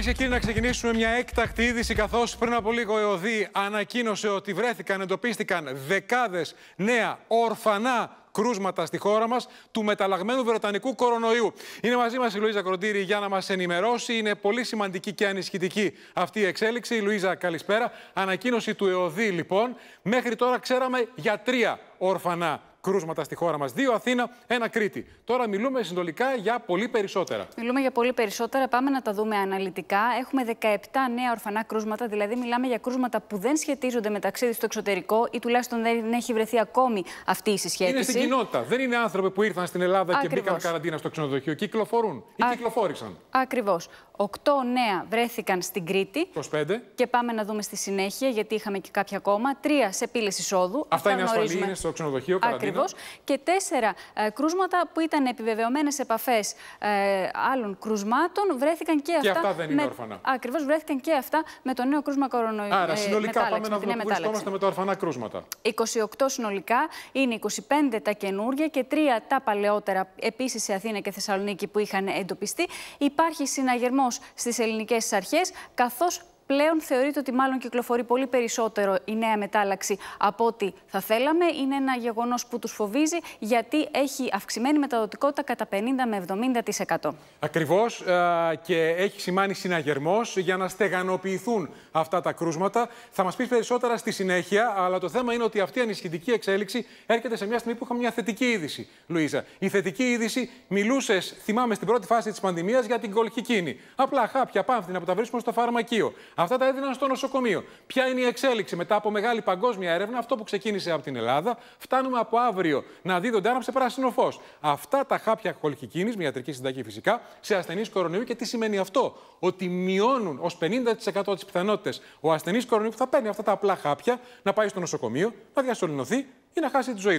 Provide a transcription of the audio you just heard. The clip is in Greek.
Κυρίε και κύριοι, να ξεκινήσουμε μια έκτακτη είδηση. Καθώς πριν από λίγο η ΟΔΗ ανακοίνωσε ότι βρέθηκαν, εντοπίστηκαν δεκάδες νέα ορφανά κρούσματα στη χώρα μας του μεταλλαγμένου Βρετανικού κορονοϊού. Είναι μαζί μας η Λουίζα Κροντήρη για να μας ενημερώσει. Είναι πολύ σημαντική και ανισχυτική αυτή η εξέλιξη. Η Λουίζα, καλησπέρα. Ανακοίνωση του ΕΟΔΗ, λοιπόν. Μέχρι τώρα ξέραμε για τρία ορφανά κρούσματα στη χώρα μας. Δύο Αθήνα, ένα Κρήτη. Τώρα μιλούμε συνολικά για πολύ περισσότερα. Μιλούμε για πολύ περισσότερα. Πάμε να τα δούμε αναλυτικά. Έχουμε 17 νέα ορφανά κρούσματα, δηλαδή μιλάμε για κρούσματα που δεν σχετίζονται μεταξύ τους στο εξωτερικό ή τουλάχιστον δεν έχει βρεθεί ακόμη αυτή η συσχέτιση. Είναι στην κοινότητα. Δεν είναι άνθρωποι που ήρθαν στην Ελλάδα Ακριβώς. και μπήκαν καραντίνα στο ξενοδοχείο. Κυκλοφορούν ή Α... κυκλοφόρησαν. Ακριβώς. Οκτώ νέα βρέθηκαν στην ελλαδα ακριβως και μπηκαν καραντινα στο ξενοδοχειο κυκλοφορουν η κυκλοφορησαν ακριβω οκτω νεα βρεθηκαν στην κρητη 25. Και πάμε να δούμε στη συνέχεια, γιατί είχαμε και κάποια ακόμα. Τρία σε πύλες εισόδου. Αυτά, Αυτά είναι ασφαλή, είναι στο ξενοδοχείο, καραντίνα. Και τέσσερα ε, κρούσματα που ήταν επιβεβαιωμένες επαφές ε, άλλων κρούσματων βρέθηκαν και, και αυτά. δεν είναι Ακριβώς βρέθηκαν και αυτά με το νέο κρούσμα κορονοϊού. Άρα, ε, συνολικά πάμε να δούμε πού βρισκόμαστε με τα ορφανά κρούσματα. 28 συνολικά, είναι 25 τα καινούργια και τρία τα παλαιότερα, επίσης σε Αθήνα και Θεσσαλονίκη που είχαν εντοπιστεί. Υπάρχει συναγερμός στις ελληνικές αρχές, καθώς πλέον θεωρείται ότι μάλλον κυκλοφορεί πολύ περισσότερο η νέα μετάλλαξη από ό,τι θα θέλαμε. Είναι ένα γεγονός που τους φοβίζει, γιατί έχει αυξημένη μεταδοτικότητα κατά 50 με 70%. Ακριβώς ε, και έχει σημάνει συναγερμός για να στεγανοποιηθούν αυτά τα κρούσματα. Θα μας πεις περισσότερα στη συνέχεια, αλλά το θέμα είναι ότι αυτή η ανισχυτική εξέλιξη έρχεται σε μια στιγμή που είχαμε μια θετική είδηση, Λουίζα. Η θετική είδηση μιλούσες, θυμάμαι, στην πρώτη φάση της πανδημίας για την κολχικίνη. Απλά χάπια πάμφθη να τα βρίσκουμε στο φαρμακείο. Αυτά τα έδιναν στο νοσοκομείο. Ποια είναι η εξέλιξη μετά από μεγάλη παγκόσμια έρευνα, αυτό που ξεκίνησε από την Ελλάδα, φτάνουμε από αύριο να δίδονται άναψε πράσινο φως. Αυτά τα χάπια κίνηση, μια ιατρική συνταγή φυσικά, σε ασθενείς κορονοϊού και τι σημαίνει αυτό. Ότι μειώνουν ως 50% τις πιθανότητες ο ασθενής κορονοϊού που θα παίρνει αυτά τα απλά χάπια να πάει στο νοσοκομείο, να διασωληνωθεί ή να χάσει τη ζωή